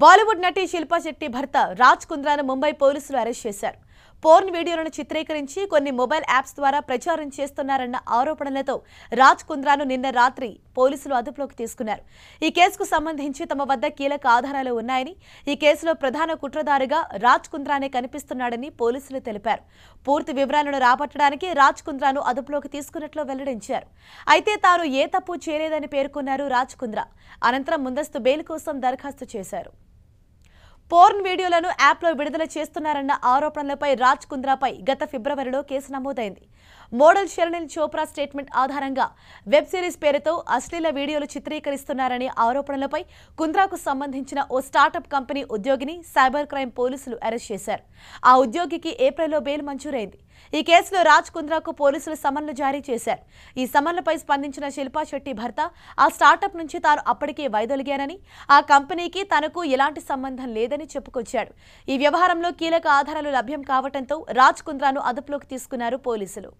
బాలీవుడ్ నటి శిల్పా శెట్టి భర్త రాజ్ కుంద్రాను ముంబై పోలీసులు అరెస్ట్ చేశారు పోర్న్ వీడియోలను చిత్రీకరించి కొన్ని మొబైల్ యాప్స్ ద్వారా ప్రచారం చేస్తున్నారన్న ఆరోపణలతో రాజ్ కుంద్రాను నిన్న రాత్రి పోలీసులు అదుపులోకి తీసుకున్నారు ఈ కేసుకు సంబంధించి తమ వద్ద కీలక ఆధారాలు ఉన్నాయని ఈ కేసులో ప్రధాన కుట్రదారుగా రాజ్ కుంద్రానే కనిపిస్తున్నాడని పోలీసులు తెలిపారు పూర్తి వివరాలను రాబట్టడానికి రాజ్ కుంద్రాను అదుపులోకి తీసుకున్నట్లు వెల్లడించారు అయితే తాను ఏ తప్పు చేయలేదని పేర్కొన్నారు రాజ్ కుంద్రా అనంతరం ముందస్తు బెయిల్ కోసం దరఖాస్తు చేశారు పోర్న్ వీడియోలను యాప్లో విడుదల చేస్తున్నారన్న ఆరోపణలపై రాజ్ కుంద్రాపై గత ఫిబ్రవరిలో కేసు నమోదైంది మోడల్ షెరణిల్ చోప్రా స్టేట్మెంట్ ఆధారంగా వెబ్ సిరీస్ పేరుతో అశ్లీల వీడియోలు చిత్రీకరిస్తున్నారనే ఆరోపణలపై కుంద్రాకు సంబంధించిన ఓ స్టార్టప్ కంపెనీ ఉద్యోగిని సైబర్ క్రైమ్ పోలీసులు అరెస్ట్ చేశారు ఆ ఉద్యోగికి ఏప్రిల్లో బెయిల్ మంజూరైంది ఈ కేసులో రాజ్ కుంద్రాకు పోలీసులు సమన్లు జారీ చేశారు ఈ సమన్లపై స్పందించిన శిల్పా శెట్టి భర్త ఆ స్టార్టప్ నుంచి తాను అప్పటికే వైదొలిగానని ఆ కంపెనీకి తనకు ఎలాంటి సంబంధం లేదని చెప్పుకొచ్చాడు ఈ వ్యవహారంలో కీలక ఆధారాలు లభ్యం కావడంతో రాజ్ కుంద్రాను అదుపులోకి తీసుకున్నారు పోలీసులు